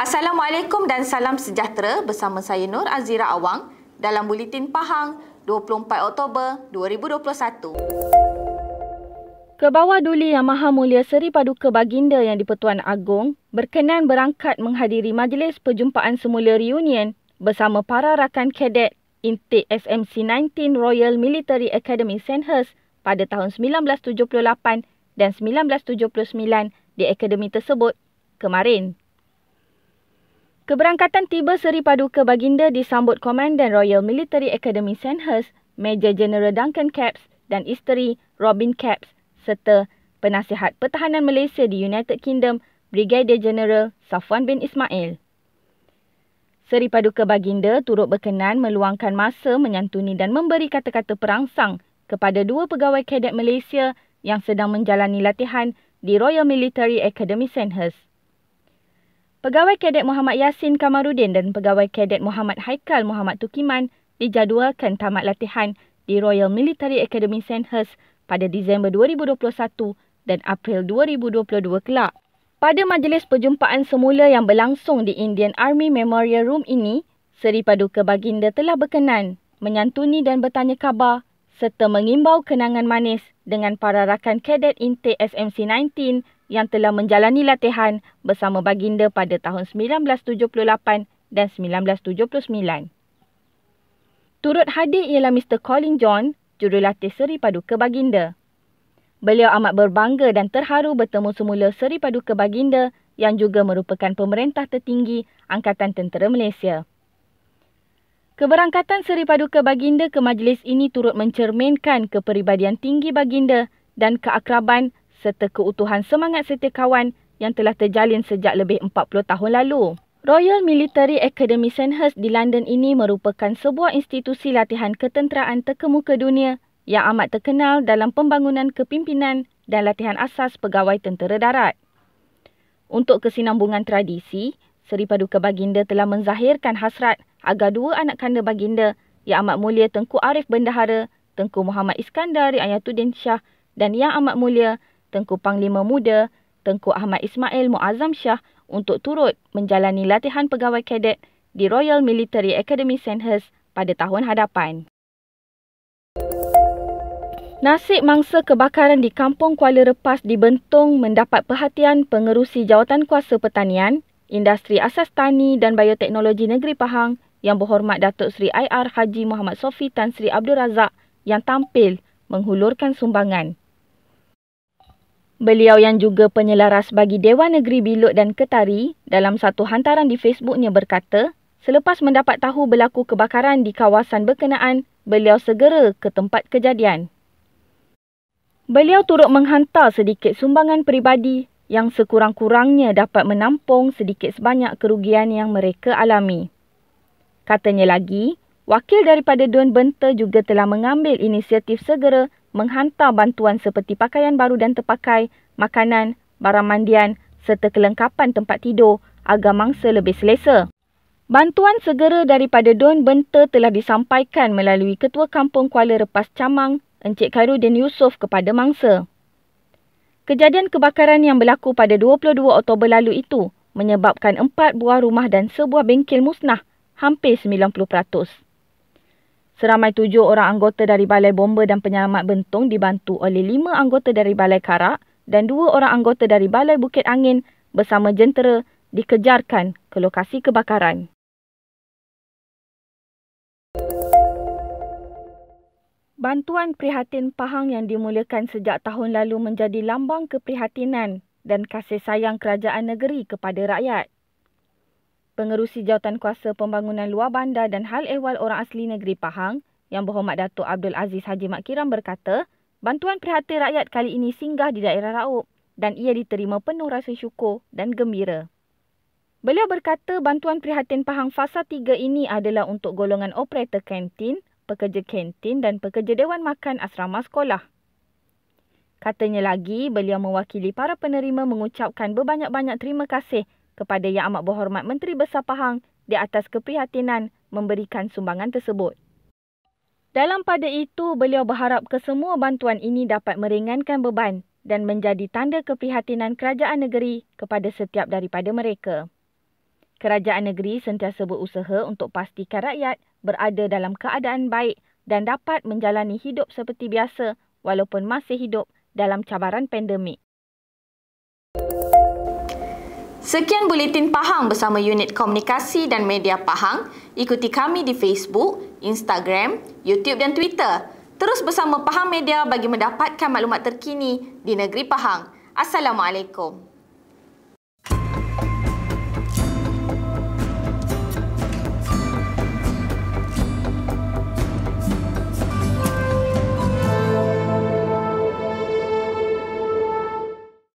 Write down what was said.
Assalamualaikum dan salam sejahtera bersama saya Nur Azira Awang dalam Bulletin Pahang 24 Oktober 2021. Kebawah Duli Yang Maha Mulia Seri Paduka Baginda Yang di-Pertuan Agong berkenan berangkat menghadiri majlis perjumpaan semula reunion bersama para rakan kadet intik SMC 19 Royal Military Academy Sandhurst pada tahun 1978 dan 1979 di akademi tersebut kemarin Keberangkatan tiba Seri Paduka Baginda disambut Komandan Royal Military Academy Sandhurst, Major General Duncan Capps dan isteri Robin Capps serta Penasihat Pertahanan Malaysia di United Kingdom, Brigadier General Safwan bin Ismail. Seri Paduka Baginda turut berkenan meluangkan masa menyantuni dan memberi kata-kata perangsang kepada dua pegawai kadet Malaysia yang sedang menjalani latihan di Royal Military Academy Sandhurst pegawai kadet Muhammad Yasin Kamarudin dan pegawai kadet Muhammad Haikal Muhammad Tukiman dijadualkan tamat latihan di Royal Military Academy Sandhurst pada Disember 2021 dan April 2022 kelak. Pada majlis perjumpaan semula yang berlangsung di Indian Army Memorial Room ini, Seri Paduka Baginda telah berkenan menyantuni dan bertanya khabar serta mengimbau kenangan manis dengan para rakan kadet intik SMC 19 yang telah menjalani latihan bersama baginda pada tahun 1978 dan 1979. Turut hadir ialah Mr. Colin John, jurulatih Seri Paduka Baginda. Beliau amat berbangga dan terharu bertemu semula Seri Paduka Baginda yang juga merupakan pemerintah tertinggi Angkatan Tentera Malaysia. Keberangkatan Seri Paduka Baginda ke majlis ini turut mencerminkan kepribadian tinggi Baginda dan keakraban serta keutuhan semangat setia kawan yang telah terjalin sejak lebih 40 tahun lalu. Royal Military Academy Sandhurst di London ini merupakan sebuah institusi latihan ketenteraan terkemuka dunia yang amat terkenal dalam pembangunan kepimpinan dan latihan asas pegawai tentera darat. Untuk kesinambungan tradisi, Seri Paduka Baginda telah menzahirkan hasrat agar dua anak kanda baginda, Yang Amat Mulia Tengku Arif Bendahara, Tengku Muhammad Iskandar Ayatuddin Shah dan Yang Amat Mulia Tengku Panglima Muda, Tengku Ahmad Ismail Muazzam Shah untuk turut menjalani latihan pegawai kadet di Royal Military Academy Sandhurst pada tahun hadapan. Nasib mangsa kebakaran di Kampung Kuala Repas di Bentong mendapat perhatian pengerusi Jawatan Kuasa Pertanian, Industri Asas Tani dan Bioteknologi Negeri Pahang yang Berhormat Datuk Seri IR Haji Muhammad Sofi Tan Sri Abdul Razak yang tampil menghulurkan sumbangan. Beliau yang juga penyelaras bagi Dewan Negeri Bilut dan Ketari dalam satu hantaran di Facebooknya berkata, selepas mendapat tahu berlaku kebakaran di kawasan berkenaan, beliau segera ke tempat kejadian. Beliau turut menghantar sedikit sumbangan peribadi yang sekurang-kurangnya dapat menampung sedikit sebanyak kerugian yang mereka alami. Katanya lagi, wakil daripada Dun Benta juga telah mengambil inisiatif segera menghantar bantuan seperti pakaian baru dan terpakai, makanan, barang mandian serta kelengkapan tempat tidur agar mangsa lebih selesa. Bantuan segera daripada Don Benta telah disampaikan melalui Ketua Kampung Kuala Repas Camang, Encik Khairuddin Yusof kepada mangsa. Kejadian kebakaran yang berlaku pada 22 Oktober lalu itu menyebabkan empat buah rumah dan sebuah bengkel musnah hampir 90%. Seramai tujuh orang anggota dari Balai Bomba dan Penyelamat Bentong dibantu oleh lima anggota dari Balai Karak dan dua orang anggota dari Balai Bukit Angin bersama jentera dikejarkan ke lokasi kebakaran. Bantuan prihatin Pahang yang dimulakan sejak tahun lalu menjadi lambang keprihatinan dan kasih sayang kerajaan negeri kepada rakyat. Pengerusi kuasa Pembangunan Luar Bandar dan Hal Ehwal Orang Asli Negeri Pahang yang berhormat Datuk Abdul Aziz Haji Mat Kiram berkata, bantuan prihatin rakyat kali ini singgah di daerah Raub dan ia diterima penuh rasa syukur dan gembira. Beliau berkata bantuan prihatin Pahang Fasa 3 ini adalah untuk golongan operator kantin, pekerja kantin dan pekerja Dewan Makan Asrama Sekolah. Katanya lagi, beliau mewakili para penerima mengucapkan berbanyak-banyak terima kasih kepada Yang Amat Berhormat Menteri Besar Pahang di atas keprihatinan memberikan sumbangan tersebut. Dalam pada itu, beliau berharap kesemua bantuan ini dapat meringankan beban dan menjadi tanda keprihatinan kerajaan negeri kepada setiap daripada mereka. Kerajaan negeri sentiasa berusaha untuk pastikan rakyat berada dalam keadaan baik dan dapat menjalani hidup seperti biasa walaupun masih hidup dalam cabaran pandemik. Sekian buletin Pahang bersama unit komunikasi dan media Pahang. Ikuti kami di Facebook, Instagram, YouTube dan Twitter. Terus bersama Pahang Media bagi mendapatkan maklumat terkini di negeri Pahang. Assalamualaikum.